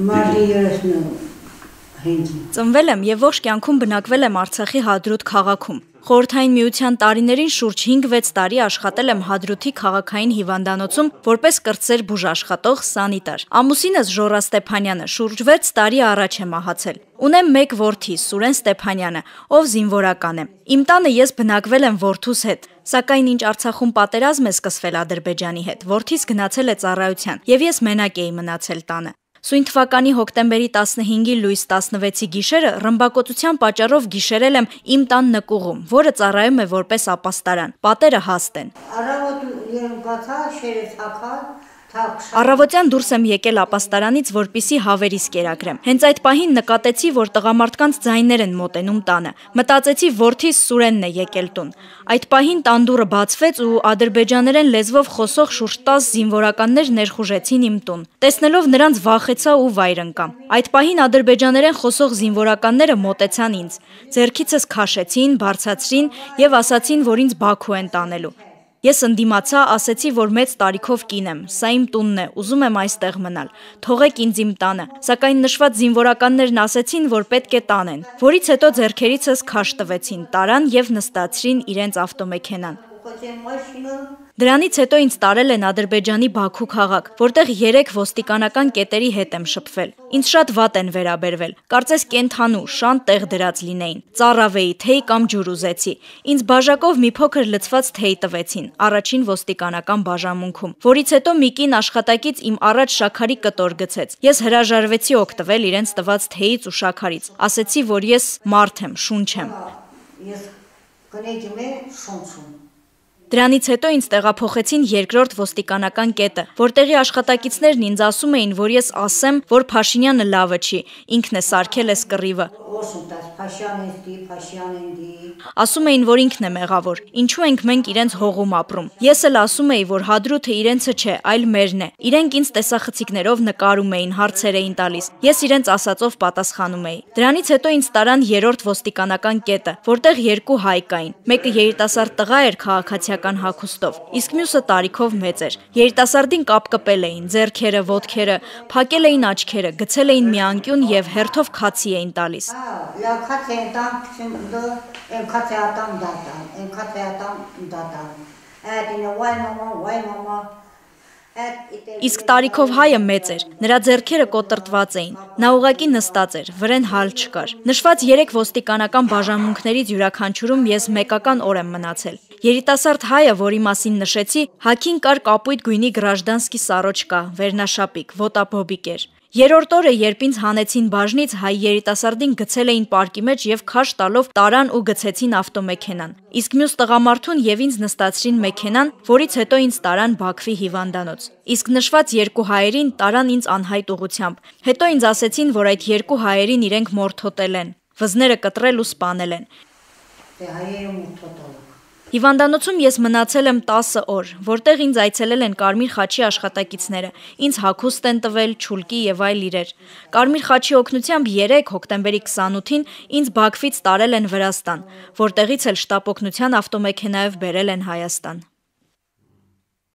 Մարտի 30 Ծնվել եմ եւ ողջ կյանքում բնակվել եմ Արցախի Հադրուտ քաղաքում։ Խորհրդային միության տարիներին շուրջ 5-6 տարի աշխատել եմ Հադրութի քաղաքային հիվանդանոցում որպես կրտսեր բուժաշխատող սանիտար։ Ամուսինս Ժորա Ստեփանյանը շուրջ 6 տարի առաջ է մահացել։ Ունեմ մեկ որդի՝ Սուրեն Ստեփանյանը, ով զինվորական է։ Իմ տանը ես բնակվել եմ որդուս հետ, սակայն ինչ Արցախում պատերազմ է սկսվել Ադրբեջանի հետ, որդիս գնացել է ծառայության, եւ ես մենակ էի մնացել տանը։ Սույն թվականի հոկտեմբերի 15-ի լույս 16-ի գիշերը ռմբակոծության պատճառով գիշերել եմ իմ տան նկուղում, որը ծառայում է որպես ապաստարան։ Պատերը հաստ են։ Առավոտ բացա, շերեց հակա, Առավոտյան դուրս եմ եկել ապաստարանից, որպիսի հավերիս կերակրեմ։ Հենց այդ պահին նկատեցի, որ տղամարդկանց ձայներ են մոտենում տանը։ Մտածեցի, որդիս Սուրենն է եկել տուն։ Այդ պահին տան դուռը բացվեց ու ադրբեջաներեն լեզվով խոսող շուրջ 10 զինվորականներ ներխուժեցին իմ տուն։ Տեսնելով նրանց վախեցա ու վայր ընկա։ Այդ պահին ադրբեջաներեն խոսող զինվորականները մոտեցան ինձ։ Ձերքիցս քաշեցին, բարձացրին եւ ասացին, որ ինձ Բաքու են տանելու։ Ես ընդդիմացա, ասեցի, որ մեծ տարիքով կին եմ, սա իմ տունն է, ուզում եմ այստեղ մնալ։ Թողեք ինձ իմ տանը։ Սակայն նշված զինվորականներն ասեցին, որ պետք է տանեն, որից հետո ձեռքերիցս քաշ տվեցին, տարան եւ նստացրին իրենց ավտոմեքենան։ Դրանից հետո ինձ տարել են Ադրբեջանի Բաքու քաղաք, որտեղ 3 ոստիկանական կետերի հետ եմ շփվել։ Ինձ շատ վատ են վերաբերվել։ Կարծես կենթանու շան տեղ դրած լինեին։ Ծառավեի թեյ կամ ջուր ուզեցի։ Ինձ բաժակով մի փոքր լցված թեյ տվեցին առաջին ոստիկանական բաժամունքում, որից հետո մի կին աշխատակից իմ առաջ շաքարի կտոր գցեց։ Ես հրաժարվեցի օգտվել իրենց տված թեյից ու շաքարից։ Ասեցի, որ ես մարդ եմ, շունչ եմ։ Ես կնեջում եմ շունչում։ Դրանից հետո ինձ տեղափոխեցին երկրորդ ոստիկանական կետը, որտեղի աշխատակիցներն ինձ ասում էին, որ ես ասեմ, որ Փաշինյանը լավը չի, ինքն է սարքել էս կռիվը։ Փաշյանենդի, Փաշյանենդի։ Ասում էին, որ ինքն է մեղավոր։ Ինչու ենք մենք իրենց հողում ապրում։ Ես էլ ասում էի, որ հադրութը իրենցը չէ, այլ մերն է։ Իրենք ինձ տեսախցիկներով նկարում էին, հարցեր էին տալիս։ Ես իրենց ասածով պատասխանում էի։ Դրանից հետո ինձ տարան երրորդ ոստիկանական կետը, որտեղ երկու հայ կային։ Մեկը երիտասարդ տղա էր քաղաքացիական հագուստով, իսկ մյուսը տարիքով մեծ էր։ Երիտասարդին կապ կպել էին, ձեռքերը, ոտքերը, փակել էին աչքերը, գցել էին մի անկյուն եւ հերթով քացի էին տալիս։ Լավ, Էլքացե տան քշնդը էլքացե ատան դատան, էլքացե ատան դատան։ Այդ ինը վայ մամա, վայ մամա։ Իսկ տարիքով հայը մեծ էր, նրա ձերքերը կոտրտված էին, նա ուղակի նստած էր, վրեն հալ չկար։ Նշված երեկ ոստիկանական բաժանմունքներից յուրականչուրում ես մեկական օր եմ մնացել։ Երիտասարդ հայը, որի մասին նշեցի, հակին կար կապույտ գույնի գրաժդանսկի սարոչկա, վերնաշապիկ, ոտաբոբիկ էր։ Երորդ օրը, երբ ինձ հանեցին բաժնից, հայ երիտասարդին գցել էին պարկի մեջ եւ քաշ տալով տարան ու գցեցին ավտոմեքենան։ Իսկ մյուս տղամարդուն եւ ինձ նստացրին մեքենան, որից հետո ինձ տարան Բաքվի հիվանդանոց։ Իսկ նշված երկու հայերին տարան ինձ անհայտ ուղությամբ։ Հետո ինձ ասեցին, որ այդ երկու հայերին իրենք մորթոտել են։ Վզները կտրել ու սպանել են։ Դե հայերը մորթոտալակ։ Հիվանդանոցում ես մնացել եմ 10 օր, որտեղ ինձ այցելել են Կարմիր խաչի աշխատակիցները։ Ինձ հագուստ են տվել, ճուլկի եւ այլ իրեր։ Կարմիր խաչի օգնությամբ 3 հոկտեմբերի 28-ին ինձ Բաքվից տարել են Վրաստան, որտեղից էլ շտապօգնության ավտոմեքենայով բերել են Հայաստան։